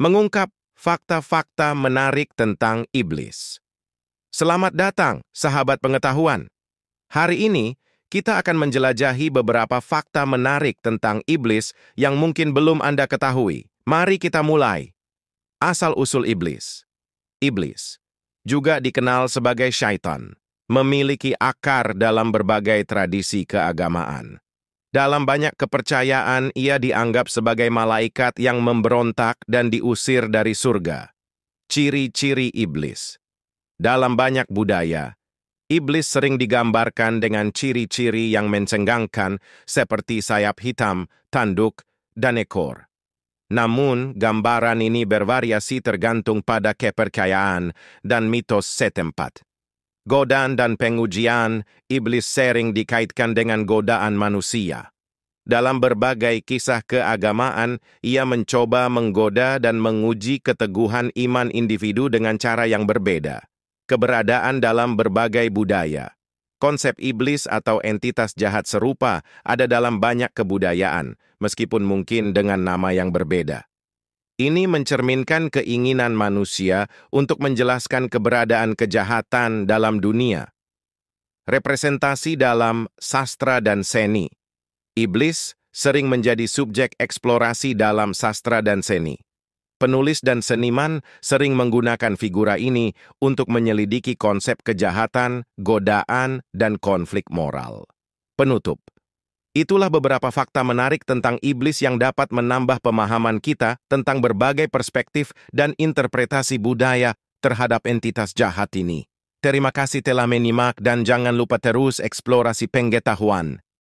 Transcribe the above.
mengungkap fakta-fakta menarik tentang iblis. Selamat datang, sahabat pengetahuan. Hari ini, kita akan menjelajahi beberapa fakta menarik tentang iblis yang mungkin belum Anda ketahui. Mari kita mulai. Asal-usul iblis. Iblis, juga dikenal sebagai syaitan, memiliki akar dalam berbagai tradisi keagamaan. Dalam banyak kepercayaan, ia dianggap sebagai malaikat yang memberontak dan diusir dari surga. Ciri-ciri iblis dalam banyak budaya, iblis sering digambarkan dengan ciri-ciri yang mencenggangkan, seperti sayap hitam, tanduk, dan ekor. Namun, gambaran ini bervariasi tergantung pada kepercayaan dan mitos setempat godaan dan pengujian, iblis sering dikaitkan dengan godaan manusia. Dalam berbagai kisah keagamaan, ia mencoba menggoda dan menguji keteguhan iman individu dengan cara yang berbeda. Keberadaan dalam berbagai budaya. Konsep iblis atau entitas jahat serupa ada dalam banyak kebudayaan, meskipun mungkin dengan nama yang berbeda. Ini mencerminkan keinginan manusia untuk menjelaskan keberadaan kejahatan dalam dunia. Representasi dalam sastra dan seni. Iblis sering menjadi subjek eksplorasi dalam sastra dan seni. Penulis dan seniman sering menggunakan figura ini untuk menyelidiki konsep kejahatan, godaan, dan konflik moral. Penutup Itulah beberapa fakta menarik tentang iblis yang dapat menambah pemahaman kita tentang berbagai perspektif dan interpretasi budaya terhadap entitas jahat ini. Terima kasih telah menyimak dan jangan lupa terus eksplorasi pengetahuan.